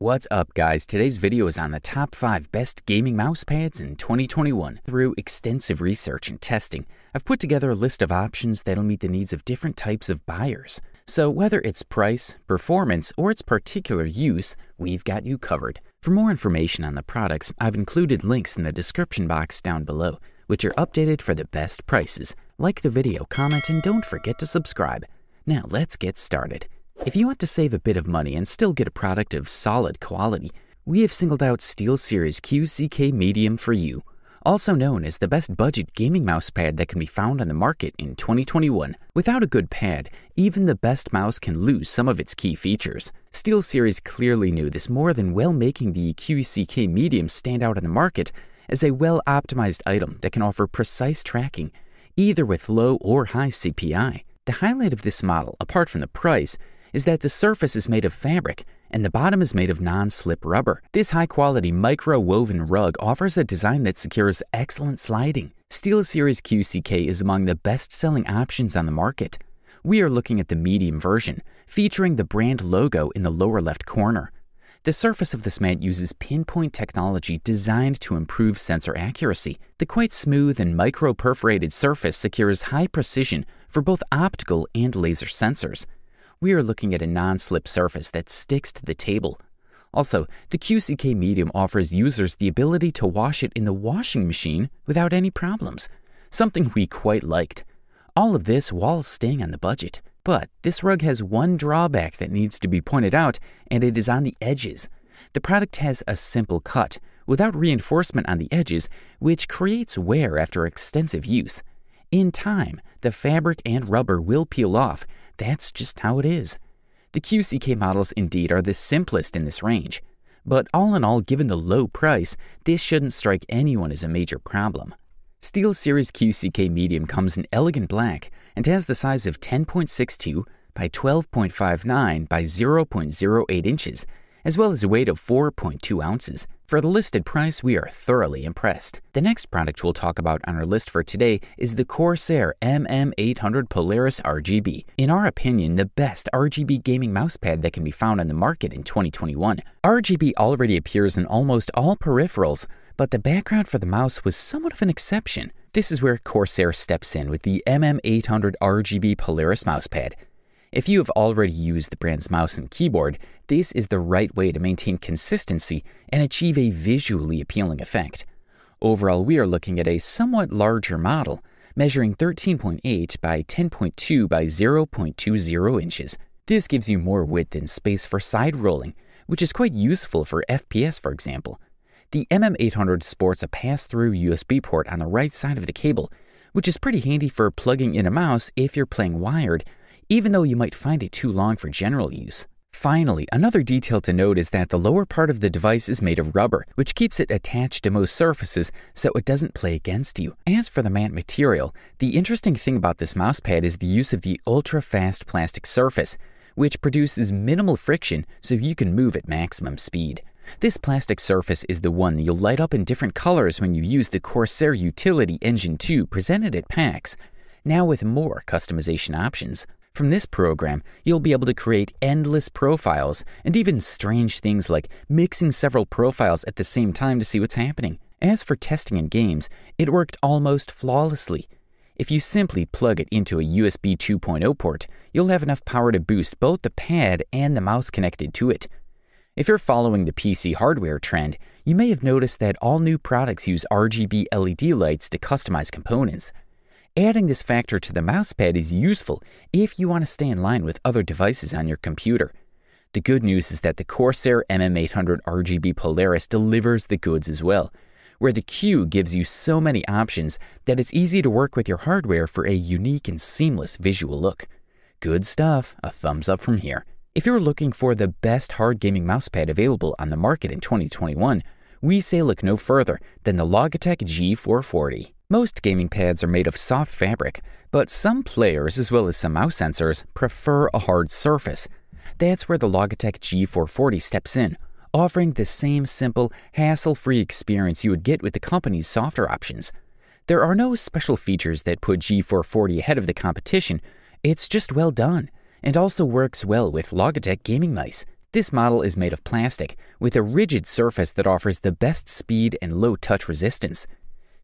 What's up guys, today's video is on the top 5 best gaming mousepads in 2021. Through extensive research and testing, I've put together a list of options that'll meet the needs of different types of buyers. So whether it's price, performance, or its particular use, we've got you covered. For more information on the products, I've included links in the description box down below, which are updated for the best prices. Like the video, comment, and don't forget to subscribe. Now let's get started. If you want to save a bit of money and still get a product of solid quality, we have singled out SteelSeries QCK Medium for you, also known as the best budget gaming mouse pad that can be found on the market in 2021. Without a good pad, even the best mouse can lose some of its key features. SteelSeries clearly knew this more than well making the QCK Medium stand out on the market as a well-optimized item that can offer precise tracking, either with low or high CPI. The highlight of this model, apart from the price, is that the surface is made of fabric and the bottom is made of non-slip rubber. This high-quality micro-woven rug offers a design that secures excellent sliding. Steel Series QCK is among the best-selling options on the market. We are looking at the medium version, featuring the brand logo in the lower left corner. The surface of this mat uses pinpoint technology designed to improve sensor accuracy. The quite smooth and micro-perforated surface secures high precision for both optical and laser sensors we are looking at a non-slip surface that sticks to the table. Also, the QCK medium offers users the ability to wash it in the washing machine without any problems, something we quite liked. All of this while staying on the budget. But this rug has one drawback that needs to be pointed out, and it is on the edges. The product has a simple cut, without reinforcement on the edges, which creates wear after extensive use. In time, the fabric and rubber will peel off, that's just how it is. The QCK models indeed are the simplest in this range, but all in all, given the low price, this shouldn't strike anyone as a major problem. Steel Series QCK Medium comes in elegant black and has the size of 10.62 by 12.59 by 0.08 inches as well as a weight of 4.2 ounces. For the listed price, we are thoroughly impressed. The next product we'll talk about on our list for today is the Corsair MM800 Polaris RGB. In our opinion, the best RGB gaming mousepad that can be found on the market in 2021. RGB already appears in almost all peripherals, but the background for the mouse was somewhat of an exception. This is where Corsair steps in with the MM800 RGB Polaris mousepad. If you have already used the brand's mouse and keyboard, this is the right way to maintain consistency and achieve a visually appealing effect. Overall, we are looking at a somewhat larger model, measuring 13.8 by 10.2 by 0.20 inches. This gives you more width and space for side rolling, which is quite useful for FPS, for example. The MM800 sports a pass-through USB port on the right side of the cable, which is pretty handy for plugging in a mouse if you're playing wired even though you might find it too long for general use. Finally, another detail to note is that the lower part of the device is made of rubber, which keeps it attached to most surfaces so it doesn't play against you. As for the matte material, the interesting thing about this mousepad is the use of the ultra-fast plastic surface, which produces minimal friction so you can move at maximum speed. This plastic surface is the one you'll light up in different colors when you use the Corsair Utility Engine 2 presented at PAX, now with more customization options. From this program, you'll be able to create endless profiles and even strange things like mixing several profiles at the same time to see what's happening. As for testing in games, it worked almost flawlessly. If you simply plug it into a USB 2.0 port, you'll have enough power to boost both the pad and the mouse connected to it. If you're following the PC hardware trend, you may have noticed that all new products use RGB LED lights to customize components. Adding this factor to the mousepad is useful if you want to stay in line with other devices on your computer. The good news is that the Corsair MM800 RGB Polaris delivers the goods as well, where the Q gives you so many options that it's easy to work with your hardware for a unique and seamless visual look. Good stuff, a thumbs up from here. If you're looking for the best hard gaming mousepad available on the market in 2021, we say look no further than the Logitech G440. Most gaming pads are made of soft fabric, but some players, as well as some mouse sensors, prefer a hard surface. That's where the Logitech G440 steps in, offering the same simple, hassle-free experience you would get with the company's softer options. There are no special features that put G440 ahead of the competition, it's just well done, and also works well with Logitech gaming mice. This model is made of plastic, with a rigid surface that offers the best speed and low touch resistance.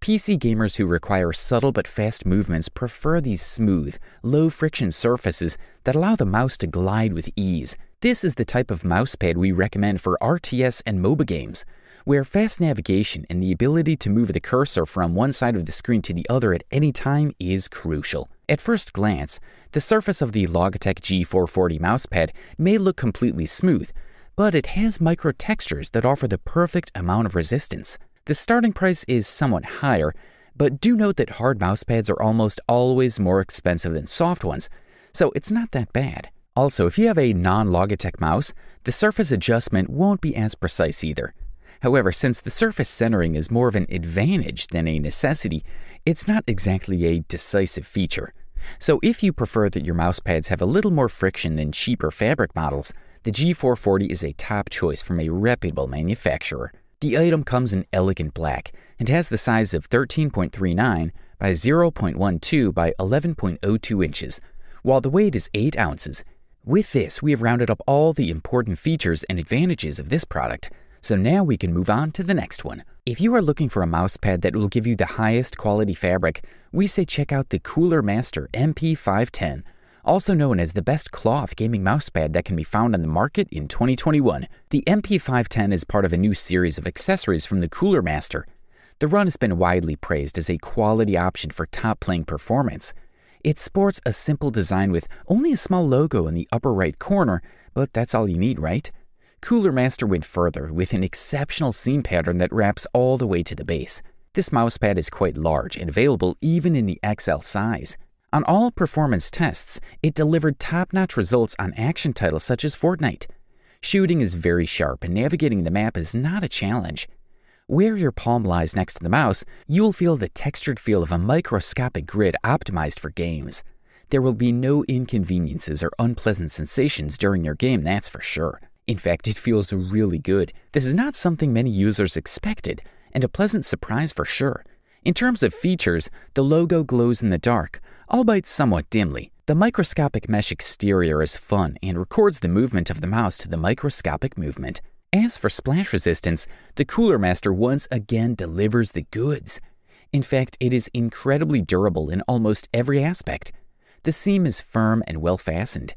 PC gamers who require subtle but fast movements prefer these smooth, low friction surfaces that allow the mouse to glide with ease. This is the type of mousepad we recommend for RTS and MOBA games where fast navigation and the ability to move the cursor from one side of the screen to the other at any time is crucial. At first glance, the surface of the Logitech G440 mousepad may look completely smooth, but it has micro textures that offer the perfect amount of resistance. The starting price is somewhat higher, but do note that hard mousepads are almost always more expensive than soft ones, so it's not that bad. Also, if you have a non-Logitech mouse, the surface adjustment won't be as precise either. However, since the surface centering is more of an advantage than a necessity, it's not exactly a decisive feature. So if you prefer that your mouse pads have a little more friction than cheaper fabric models, the G440 is a top choice from a reputable manufacturer. The item comes in elegant black and has the size of 13.39 by 0.12 by 11.02 inches, while the weight is 8 ounces. With this, we have rounded up all the important features and advantages of this product, so now we can move on to the next one. If you are looking for a mousepad that will give you the highest quality fabric, we say check out the Cooler Master MP510, also known as the best cloth gaming mousepad that can be found on the market in 2021. The MP510 is part of a new series of accessories from the Cooler Master. The run has been widely praised as a quality option for top playing performance. It sports a simple design with only a small logo in the upper right corner, but that's all you need, right? Cooler Master went further with an exceptional seam pattern that wraps all the way to the base. This mousepad is quite large and available even in the XL size. On all performance tests, it delivered top-notch results on action titles such as Fortnite. Shooting is very sharp and navigating the map is not a challenge. Where your palm lies next to the mouse, you'll feel the textured feel of a microscopic grid optimized for games. There will be no inconveniences or unpleasant sensations during your game, that's for sure. In fact, it feels really good. This is not something many users expected, and a pleasant surprise for sure. In terms of features, the logo glows in the dark, albeit somewhat dimly. The microscopic mesh exterior is fun and records the movement of the mouse to the microscopic movement. As for splash resistance, the Cooler Master once again delivers the goods. In fact, it is incredibly durable in almost every aspect. The seam is firm and well fastened.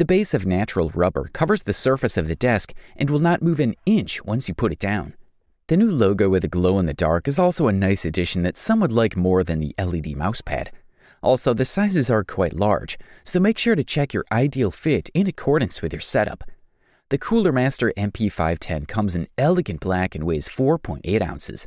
The base of natural rubber covers the surface of the desk and will not move an inch once you put it down. The new logo with a glow in the dark is also a nice addition that some would like more than the LED mousepad. Also, the sizes are quite large, so make sure to check your ideal fit in accordance with your setup. The Cooler Master MP510 comes in elegant black and weighs 4.8 ounces.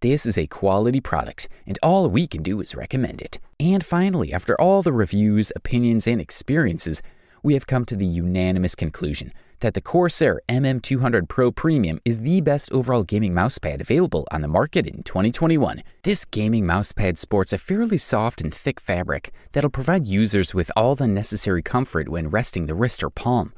This is a quality product, and all we can do is recommend it. And finally, after all the reviews, opinions, and experiences, we have come to the unanimous conclusion that the Corsair MM200 Pro Premium is the best overall gaming mousepad available on the market in 2021. This gaming mousepad sports a fairly soft and thick fabric that'll provide users with all the necessary comfort when resting the wrist or palm.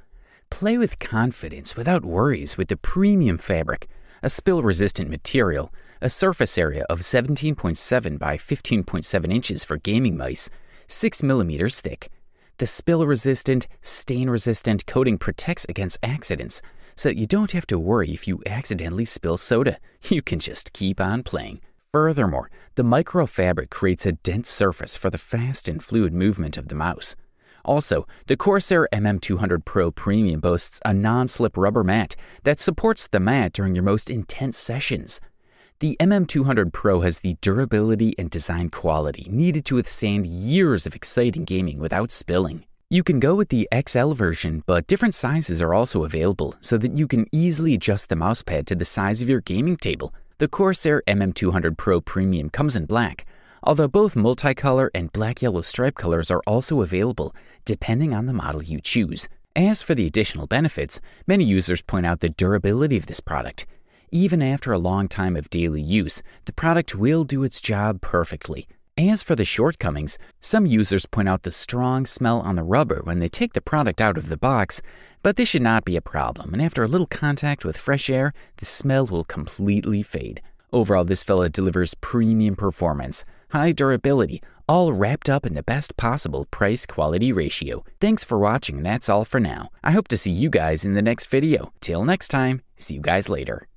Play with confidence without worries with the premium fabric, a spill-resistant material, a surface area of 17.7 by 15.7 inches for gaming mice, 6 millimeters thick, the spill-resistant, stain-resistant coating protects against accidents, so you don't have to worry if you accidentally spill soda. You can just keep on playing. Furthermore, the microfabric creates a dense surface for the fast and fluid movement of the mouse. Also, the Corsair MM200 Pro Premium boasts a non-slip rubber mat that supports the mat during your most intense sessions. The MM200 Pro has the durability and design quality needed to withstand years of exciting gaming without spilling. You can go with the XL version, but different sizes are also available so that you can easily adjust the mousepad to the size of your gaming table. The Corsair MM200 Pro Premium comes in black, although both multicolor and black yellow stripe colors are also available, depending on the model you choose. As for the additional benefits, many users point out the durability of this product. Even after a long time of daily use, the product will do its job perfectly. As for the shortcomings, some users point out the strong smell on the rubber when they take the product out of the box, but this should not be a problem, and after a little contact with fresh air, the smell will completely fade. Overall, this fella delivers premium performance, high durability, all wrapped up in the best possible price quality ratio. Thanks for watching, that's all for now. I hope to see you guys in the next video. Till next time, see you guys later.